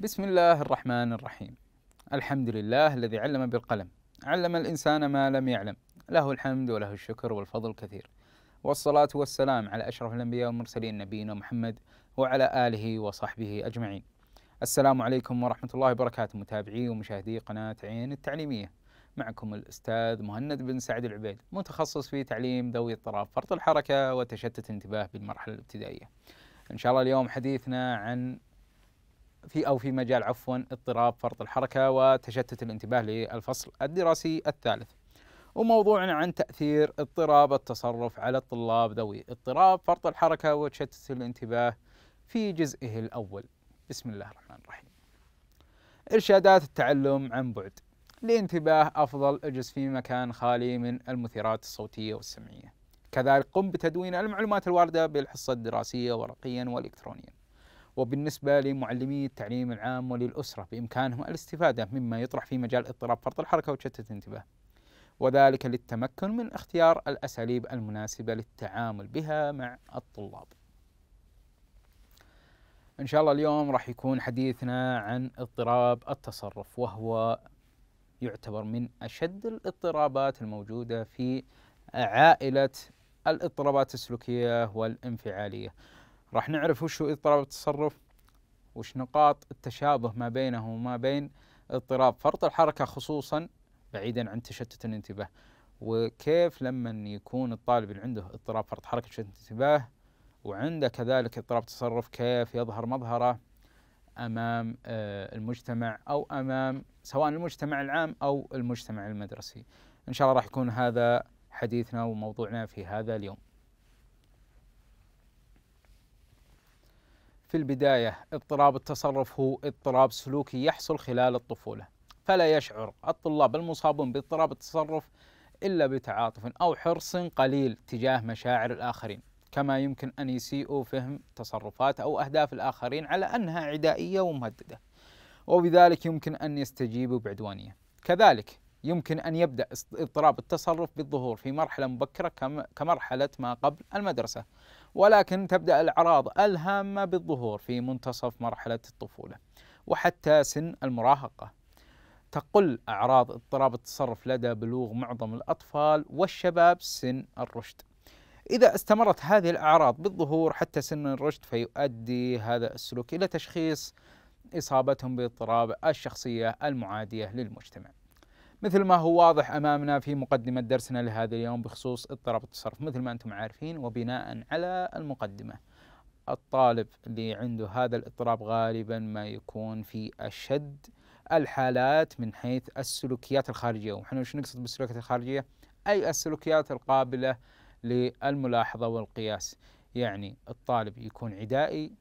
بسم الله الرحمن الرحيم الحمد لله الذي علم بالقلم علم الإنسان ما لم يعلم له الحمد وله الشكر والفضل كثير والصلاة والسلام على أشرف الأنبياء والمرسلين نبينا محمد وعلى آله وصحبه أجمعين السلام عليكم ورحمة الله وبركاته متابعي ومشاهدي قناة عين التعليمية معكم الأستاذ مهند بن سعد العبيد متخصص في تعليم ذوي اضطراب فرط الحركة وتشتت الانتباه بالمرحلة الابتدائية إن شاء الله اليوم حديثنا عن في أو في مجال عفوا اضطراب فرط الحركة وتشتت الانتباه للفصل الدراسي الثالث وموضوعنا عن تأثير اضطراب التصرف على الطلاب ذوي اضطراب فرط الحركة وتشتت الانتباه في جزئه الأول بسم الله الرحمن الرحيم إرشادات التعلم عن بعد لانتباه أفضل اجلس في مكان خالي من المثيرات الصوتية والسمعية كذلك قم بتدوين المعلومات الواردة بالحصة الدراسية ورقيا وإلكترونيا وبالنسبة لمعلمي التعليم العام وللأسرة بإمكانهم الاستفادة مما يطرح في مجال اضطراب فرط الحركة وتشتت الانتباه وذلك للتمكن من اختيار الأساليب المناسبة للتعامل بها مع الطلاب إن شاء الله اليوم راح يكون حديثنا عن اضطراب التصرف وهو يعتبر من أشد الاضطرابات الموجودة في عائلة الاضطرابات السلوكية والانفعالية راح نعرف وش هو اضطراب التصرف وش نقاط التشابه ما بينه وما بين اضطراب فرط الحركة خصوصا بعيدا عن تشتت الانتباه وكيف لما يكون الطالب اللي عنده اضطراب فرط حركة تشتت الانتباه وعنده كذلك اضطراب تصرف كيف يظهر مظهره امام آه، المجتمع او امام سواء المجتمع العام او المجتمع المدرسي. ان شاء الله راح يكون هذا حديثنا وموضوعنا في هذا اليوم. في البداية اضطراب التصرف هو اضطراب سلوكي يحصل خلال الطفولة فلا يشعر الطلاب المصابون باضطراب التصرف إلا بتعاطف أو حرص قليل تجاه مشاعر الآخرين كما يمكن أن يسيئوا فهم تصرفات أو أهداف الآخرين على أنها عدائية ومهددة وبذلك يمكن أن يستجيبوا بعدوانية كذلك يمكن أن يبدأ اضطراب التصرف بالظهور في مرحلة مبكرة كمرحلة ما قبل المدرسة ولكن تبدأ الأعراض الهامة بالظهور في منتصف مرحلة الطفولة وحتى سن المراهقة تقل أعراض اضطراب التصرف لدى بلوغ معظم الأطفال والشباب سن الرشد إذا استمرت هذه الأعراض بالظهور حتى سن الرشد فيؤدي هذا السلوك إلى تشخيص إصابتهم باضطراب الشخصية المعادية للمجتمع مثل ما هو واضح امامنا في مقدمه درسنا لهذا اليوم بخصوص اضطراب التصرف مثل ما انتم عارفين وبناء على المقدمه الطالب اللي عنده هذا الاضطراب غالبا ما يكون في اشد الحالات من حيث السلوكيات الخارجيه ونحن وش نقصد بالسلوكيات الخارجيه اي السلوكيات القابله للملاحظه والقياس يعني الطالب يكون عدائي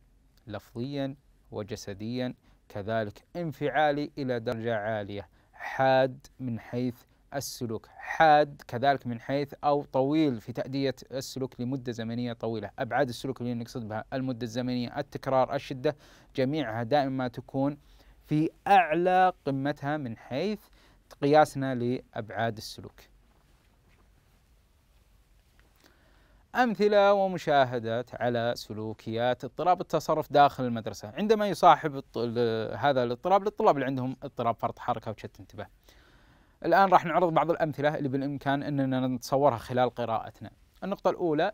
لفظيا وجسديا كذلك انفعالي الى درجه عاليه حاد من حيث السلوك حاد كذلك من حيث أو طويل في تأدية السلوك لمدة زمنية طويلة أبعاد السلوك اللي نقصد بها المدة الزمنية التكرار الشدة جميعها دائما ما تكون في أعلى قمتها من حيث قياسنا لأبعاد السلوك أمثلة ومشاهدات على سلوكيات اضطراب التصرف داخل المدرسة عندما يصاحب هذا الاضطراب للطلاب اللي عندهم اضطراب فرط حركة وشت انتباه الآن راح نعرض بعض الأمثلة اللي بالإمكان أننا نتصورها خلال قراءتنا النقطة الأولى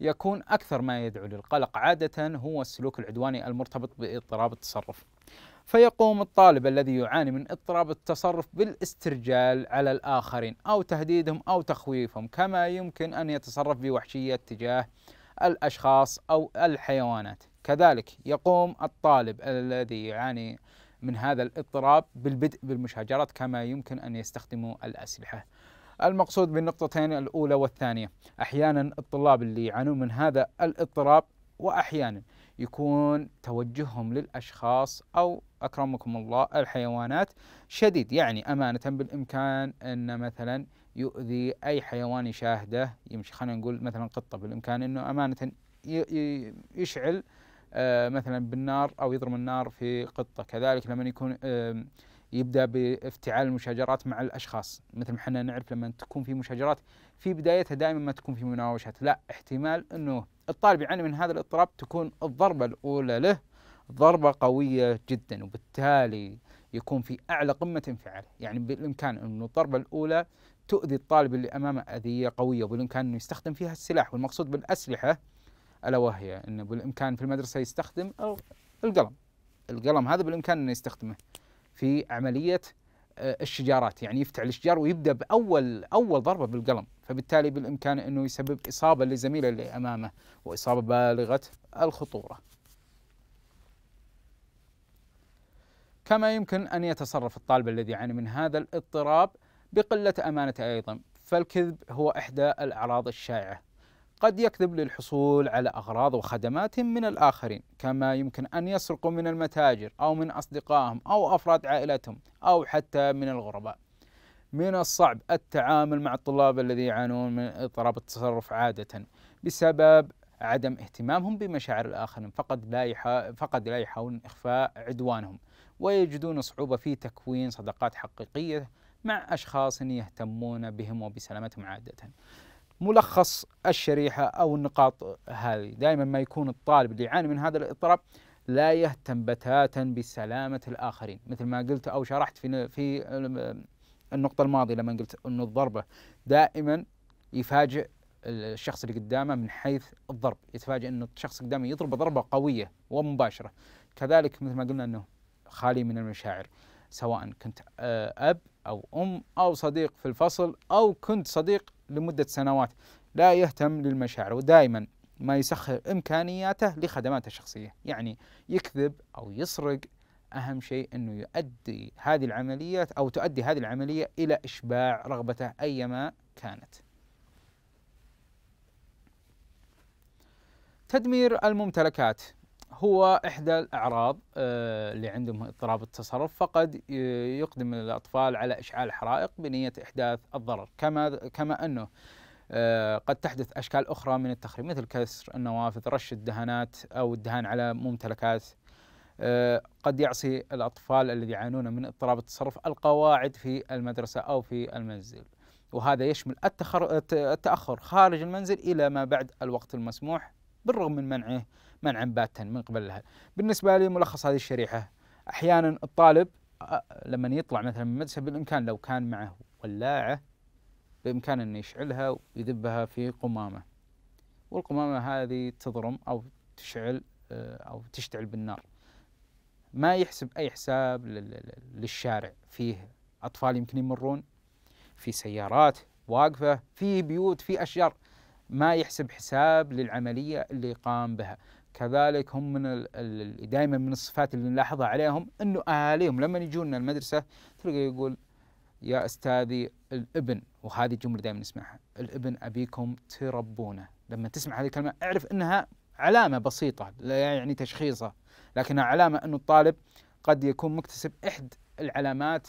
يكون أكثر ما يدعو للقلق عادة هو السلوك العدواني المرتبط باضطراب التصرف فيقوم الطالب الذي يعاني من اضطراب التصرف بالاسترجال على الآخرين أو تهديدهم أو تخويفهم كما يمكن أن يتصرف بوحشية تجاه الأشخاص أو الحيوانات كذلك يقوم الطالب الذي يعاني من هذا الاضطراب بالبدء بالمشاجرات كما يمكن أن يستخدموا الأسلحة المقصود بالنقطتين الأولى والثانية أحيانا الطلاب اللي يعانون من هذا الاضطراب وأحيانا يكون توجههم للأشخاص أو أكرمكم الله الحيوانات شديد يعني أمانة بالإمكان أن مثلا يؤذي أي حيوان يشاهده يمشي خلينا نقول مثلا قطة بالإمكان أنه أمانة يشعل آه، مثلا بالنار أو يضرب النار في قطة كذلك لما يكون يبدا بافتعال المشاجرات مع الاشخاص مثل ما احنا نعرف لما تكون في مشاجرات في بدايتها دائما ما تكون في مناوشات لا احتمال انه الطالب يعاني من هذا الاضطراب تكون الضربه الاولى له ضربه قويه جدا وبالتالي يكون في اعلى قمه انفعاله يعني بالامكان انه الضربه الاولى تؤذي الطالب اللي امامه اذيه قويه وبالامكان انه يستخدم فيها السلاح والمقصود بالاسلحه الا وهي انه بالامكان في المدرسه يستخدم القلم القلم هذا بالامكان انه يستخدمه في عمليه آه، الشجارات يعني يفتح الشجار ويبدا باول اول ضربه بالقلم فبالتالي بالامكان انه يسبب اصابه لزميله اللي امامه واصابه بالغه الخطوره. كما يمكن ان يتصرف الطالب الذي يعاني من هذا الاضطراب بقله امانته ايضا فالكذب هو احدى الاعراض الشائعه قد يكذب للحصول على أغراض وخدمات من الآخرين كما يمكن أن يسرقوا من المتاجر أو من أصدقائهم أو أفراد عائلتهم أو حتى من الغرباء من الصعب التعامل مع الطلاب الذين يعانون من اضطراب التصرف عادة بسبب عدم اهتمامهم بمشاعر الآخرين فقد لا يحا... فقد لا يحاولون إخفاء عدوانهم ويجدون صعوبة في تكوين صداقات حقيقية مع أشخاص يهتمون بهم وبسلامتهم عادة ملخص الشريحة أو النقاط هذه دائما ما يكون الطالب اللي يعاني من هذا الاضطراب لا يهتم بتاتا بسلامة الآخرين مثل ما قلت أو شرحت في في النقطة الماضية لما قلت أن الضربة دائما يفاجئ الشخص اللي قدامه من حيث الضرب يتفاجئ أن الشخص قدامه يضرب ضربة قوية ومباشرة كذلك مثل ما قلنا أنه خالي من المشاعر سواء كنت آه، أب أو أم أو صديق في الفصل أو كنت صديق لمدة سنوات لا يهتم للمشاعر ودائما ما يسخر إمكانياته لخدماته الشخصية يعني يكذب أو يسرق أهم شيء أنه يؤدي هذه العمليات أو تؤدي هذه العملية إلى إشباع رغبته أيما كانت تدمير الممتلكات هو إحدى الأعراض آه، اللي عندهم اضطراب التصرف فقد آه، يقدم الأطفال على إشعال حرائق بنية إحداث الضرر كما كما أنه آه، قد تحدث أشكال أخرى من التخريب مثل كسر النوافذ رش الدهانات أو الدهان على ممتلكات قد يعصي الأطفال الذي يعانون من اضطراب التصرف القواعد في المدرسة أو في المنزل وهذا يشمل التأخر خارج المنزل إلى ما بعد الوقت المسموح بالرغم من منعه منعا باتا من قبل الاهل. بالنسبه لي ملخص هذه الشريحه احيانا الطالب لما يطلع مثلا من المدرسه بالامكان لو كان معه ولاعه بامكانه انه يشعلها ويذبها في قمامه. والقمامه هذه تضرم او تشعل او تشتعل بالنار. ما يحسب اي حساب للشارع فيه اطفال يمكن يمرون في سيارات واقفه في بيوت في اشجار ما يحسب حساب للعمليه اللي قام بها كذلك هم من دائما من الصفات اللي نلاحظها عليهم انه اهاليهم لما يجون المدرسه تلقى يقول يا استاذي الابن وهذه الجمله دائما نسمعها الابن ابيكم تربونه لما تسمع هذه الكلمه اعرف انها علامه بسيطه لا يعني تشخيصه لكنها علامه انه الطالب قد يكون مكتسب احد العلامات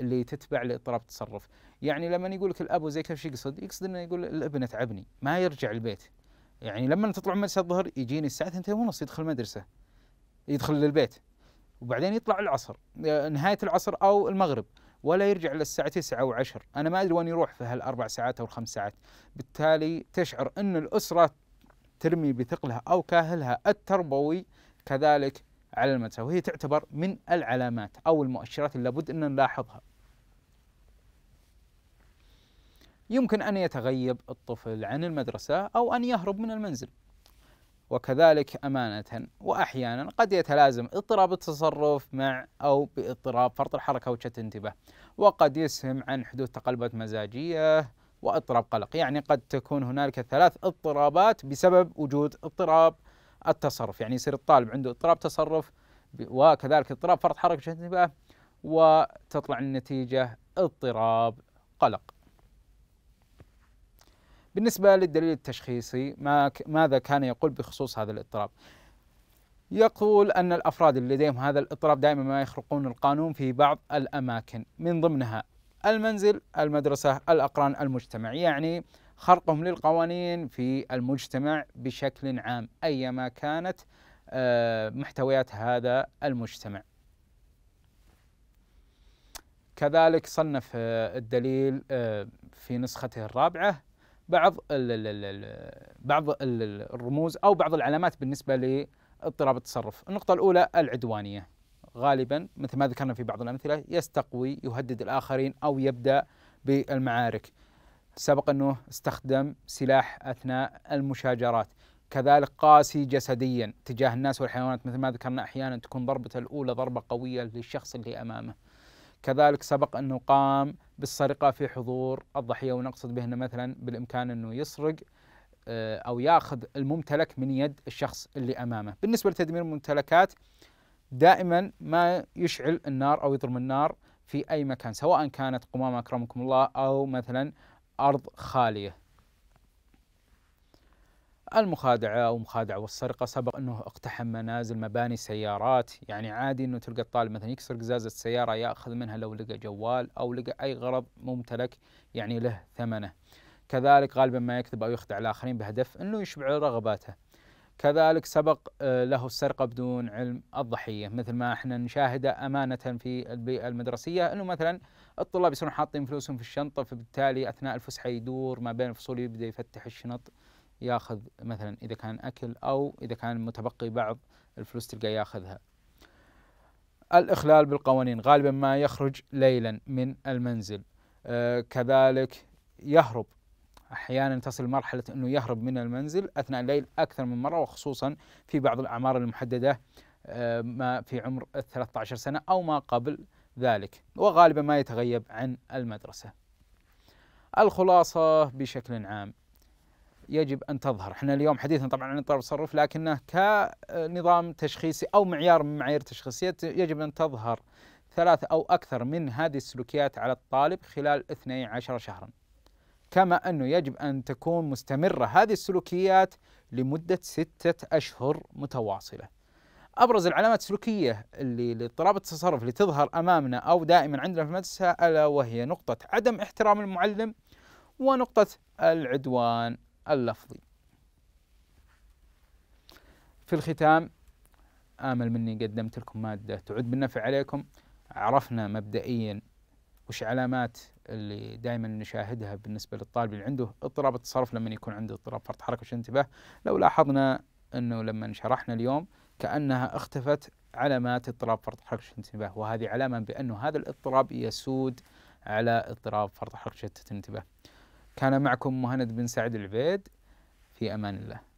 اللي تتبع لاضطراب التصرف يعني لما يقول لك الاب زي كذا يقصد؟ يقصد انه يقول الابن اتعبني ما يرجع البيت يعني لما تطلع مدرسه الظهر يجيني الساعه 2 ونص يدخل المدرسه يدخل للبيت وبعدين يطلع العصر نهايه العصر او المغرب ولا يرجع الا الساعه 9 او 10 انا ما ادري وين يروح في هالاربع ساعات او الخمس ساعات بالتالي تشعر ان الاسره ترمي بثقلها او كاهلها التربوي كذلك على المدرسه وهي تعتبر من العلامات او المؤشرات اللي لابد ان نلاحظها يمكن أن يتغيب الطفل عن المدرسة أو أن يهرب من المنزل وكذلك أمانة وأحيانا قد يتلازم اضطراب التصرف مع أو باضطراب فرط الحركة وشتت الانتباه وقد يسهم عن حدوث تقلبات مزاجية واضطراب قلق يعني قد تكون هنالك ثلاث اضطرابات بسبب وجود اضطراب التصرف يعني يصير الطالب عنده اضطراب تصرف وكذلك اضطراب فرط حركة وشتت انتباه وتطلع النتيجة اضطراب قلق بالنسبة للدليل التشخيصي ما ماذا كان يقول بخصوص هذا الاضطراب يقول أن الأفراد اللي لديهم هذا الاضطراب دائما ما يخرقون القانون في بعض الأماكن من ضمنها المنزل المدرسة الأقران المجتمع يعني خرقهم للقوانين في المجتمع بشكل عام أيما كانت آه، محتويات هذا المجتمع كذلك صنف آه، الدليل آه، في نسخته الرابعة بعض الـ الـ الـ بعض الـ الرموز او بعض العلامات بالنسبه لاضطراب التصرف. النقطه الاولى العدوانيه. غالبا مثل ما ذكرنا في بعض الامثله يستقوي يهدد الاخرين او يبدا بالمعارك. سبق انه استخدم سلاح اثناء المشاجرات. كذلك قاسي جسديا تجاه الناس والحيوانات مثل ما ذكرنا احيانا تكون ضربته الاولى ضربه قويه للشخص اللي امامه. كذلك سبق أنه قام بالسرقة في حضور الضحية ونقصد به مثلا بالإمكان أنه يسرق آه، أو ياخذ الممتلك من يد الشخص اللي أمامه بالنسبة لتدمير الممتلكات دائما ما يشعل النار أو يضرم النار في أي مكان سواء كانت قمامة أكرمكم الله أو مثلا أرض خالية المخادعة أو مخادعة والسرقة سبق أنه اقتحم منازل مباني سيارات يعني عادي أنه تلقى الطالب مثلا يكسر قزازة السيارة يأخذ منها لو لقى جوال أو لقى أي غرض ممتلك يعني له ثمنه كذلك غالبا ما يكذب أو يخدع الآخرين بهدف أنه يشبع رغباته كذلك سبق آه، له السرقة بدون علم الضحية مثل ما احنا نشاهده أمانة في البيئة المدرسية أنه مثلا الطلاب يصيرون حاطين فلوسهم في الشنطة فبالتالي أثناء الفسحة يدور ما بين الفصول يبدأ يفتح الشنط ياخذ مثلا اذا كان اكل او اذا كان متبقي بعض الفلوس تلقى ياخذها الإخلال بالقوانين غالبا ما يخرج ليلا من المنزل آه كذلك يهرب أحيانا تصل مرحلة أنه يهرب من المنزل أثناء الليل أكثر من مرة وخصوصا في بعض الأعمار المحددة آه ما في عمر 13 سنة أو ما قبل ذلك وغالبا ما يتغيب عن المدرسة الخلاصة بشكل عام يجب ان تظهر، احنا اليوم حديثنا طبعا عن اضطراب التصرف لكنه كنظام تشخيصي او معيار من معايير التشخيصيه يجب ان تظهر ثلاث او اكثر من هذه السلوكيات على الطالب خلال 12 شهرا. كما انه يجب ان تكون مستمره هذه السلوكيات لمده سته اشهر متواصله. ابرز العلامات السلوكيه اللي لاضطراب التصرف اللي تظهر امامنا او دائما عندنا في المدرسه الا وهي نقطه عدم احترام المعلم ونقطه العدوان اللفظي في الختام آمل مني قدمت لكم مادة تعود بالنفع عليكم عرفنا مبدئيا وش علامات اللي دائما نشاهدها بالنسبة للطالب اللي عنده اضطراب التصرف لما يكون عنده اضطراب فرط حركة وش انتباه لو لاحظنا انه لما شرحنا اليوم كأنها اختفت علامات اضطراب فرط حركة الانتباه وهذه علامة بأنه هذا الاضطراب يسود على اضطراب فرط حركة الانتباه كان معكم مهند بن سعد العبيد في امان الله